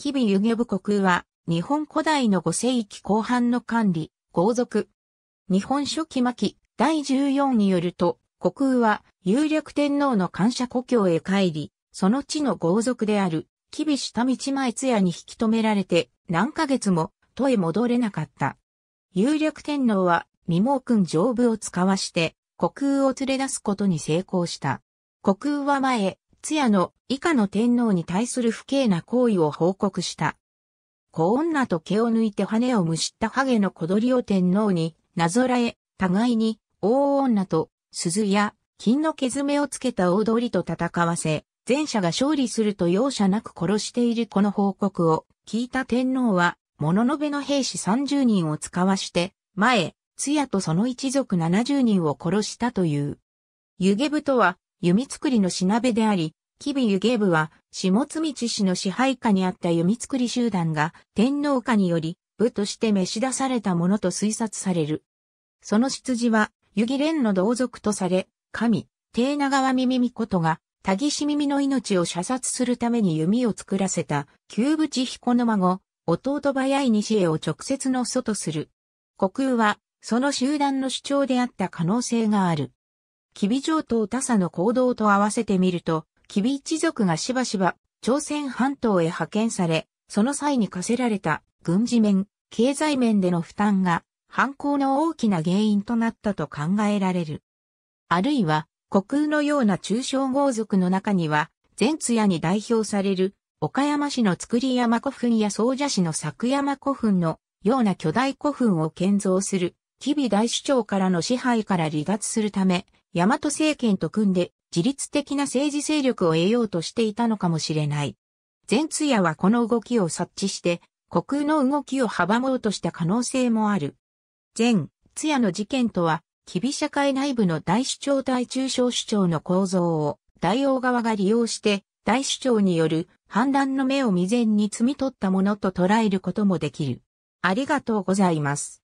吉備湯下部国は、日本古代の五世紀後半の管理、豪族。日本初期末期第14によると、国空は、有力天皇の感謝故郷へ帰り、その地の豪族である、吉備下道前津屋に引き止められて、何ヶ月も、都へ戻れなかった。有力天皇は、未毛君上部を使わして、国空を連れ出すことに成功した。国空は前、津夜の以下の天皇に対する不敬な行為を報告した。小女と毛を抜いて羽をむしったハゲの小鳥を天皇になぞらえ、互いに大女と鈴や金の毛爪をつけた大鳥と戦わせ、前者が勝利すると容赦なく殺しているこの報告を聞いた天皇は、物のべの兵士30人を使わして、前、津夜とその一族70人を殺したという。湯気部とは、弓作りのしなべであり、吉備湯芸部は、下津道氏の支配下にあった弓作り集団が、天皇下により、部として召し出されたものと推察される。その出自は、湯儀連の同族とされ、神、帝長川耳ことが、田岸耳の命を射殺するために弓を作らせた、旧淵彦の孫、弟林西へを直接の祖とする。国空は、その集団の主張であった可能性がある。吉備城と他佐の行動と合わせてみると、キビ一族がしばしば朝鮮半島へ派遣され、その際に課せられた軍事面、経済面での負担が犯行の大きな原因となったと考えられる。あるいは、虚空のような中小豪族の中には、全艶に代表される、岡山市の造山古墳や総社市の作山古墳のような巨大古墳を建造する、吉備大首長からの支配から離脱するため、大和政権と組んで自律的な政治勢力を得ようとしていたのかもしれない。前通夜はこの動きを察知して、虚空の動きを阻もうとした可能性もある。前通夜の事件とは、キビ社会内部の大主張対中小主張の構造を大王側が利用して、大主張による反乱の目を未然に摘み取ったものと捉えることもできる。ありがとうございます。